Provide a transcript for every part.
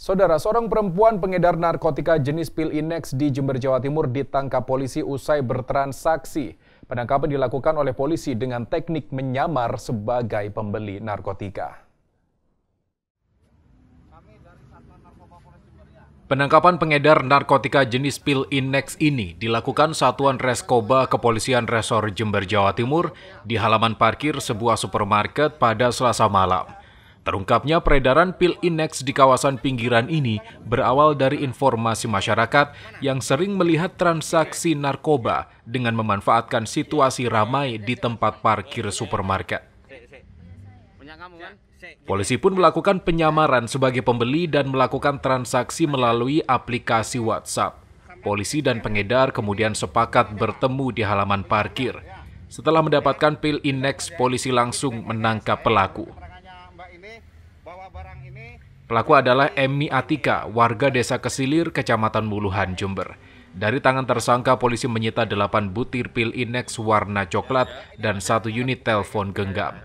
Saudara, seorang perempuan pengedar narkotika jenis pil Inex di Jember, Jawa Timur ditangkap polisi usai bertransaksi. Penangkapan dilakukan oleh polisi dengan teknik menyamar sebagai pembeli narkotika. Penangkapan pengedar narkotika jenis pil Inex ini dilakukan Satuan Reskoba Kepolisian Resor Jember, Jawa Timur di halaman parkir sebuah supermarket pada selasa malam. Terungkapnya peredaran pil Inex di kawasan pinggiran ini berawal dari informasi masyarakat yang sering melihat transaksi narkoba dengan memanfaatkan situasi ramai di tempat parkir supermarket. Polisi pun melakukan penyamaran sebagai pembeli dan melakukan transaksi melalui aplikasi WhatsApp. Polisi dan pengedar kemudian sepakat bertemu di halaman parkir. Setelah mendapatkan pil Inex, polisi langsung menangkap pelaku. Pelaku adalah Emmy Atika, warga desa Kesilir, kecamatan Muluhan, Jember. Dari tangan tersangka, polisi menyita 8 butir pil Inex warna coklat dan satu unit telepon genggam.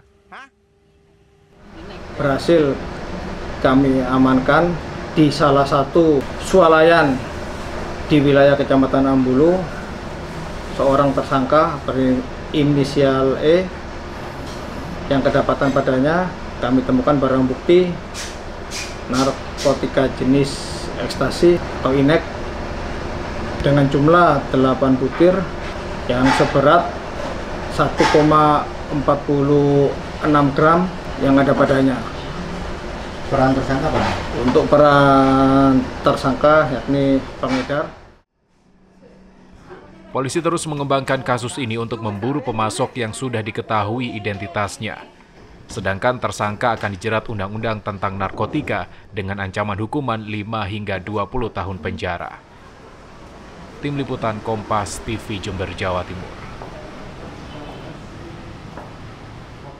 Berhasil kami amankan di salah satu sualayan di wilayah kecamatan Ambulu, seorang tersangka berinisial E yang kedapatan padanya kami temukan barang bukti narkotika jenis ekstasi atau inek dengan jumlah 8 butir yang seberat 1,46 gram yang ada padanya. Peran tersangka apa? Untuk peran tersangka yakni pengedar. Polisi terus mengembangkan kasus ini untuk memburu pemasok yang sudah diketahui identitasnya. Sedangkan tersangka akan dijerat undang-undang tentang narkotika dengan ancaman hukuman 5 hingga 20 tahun penjara. Tim Liputan Kompas TV Jember Jawa Timur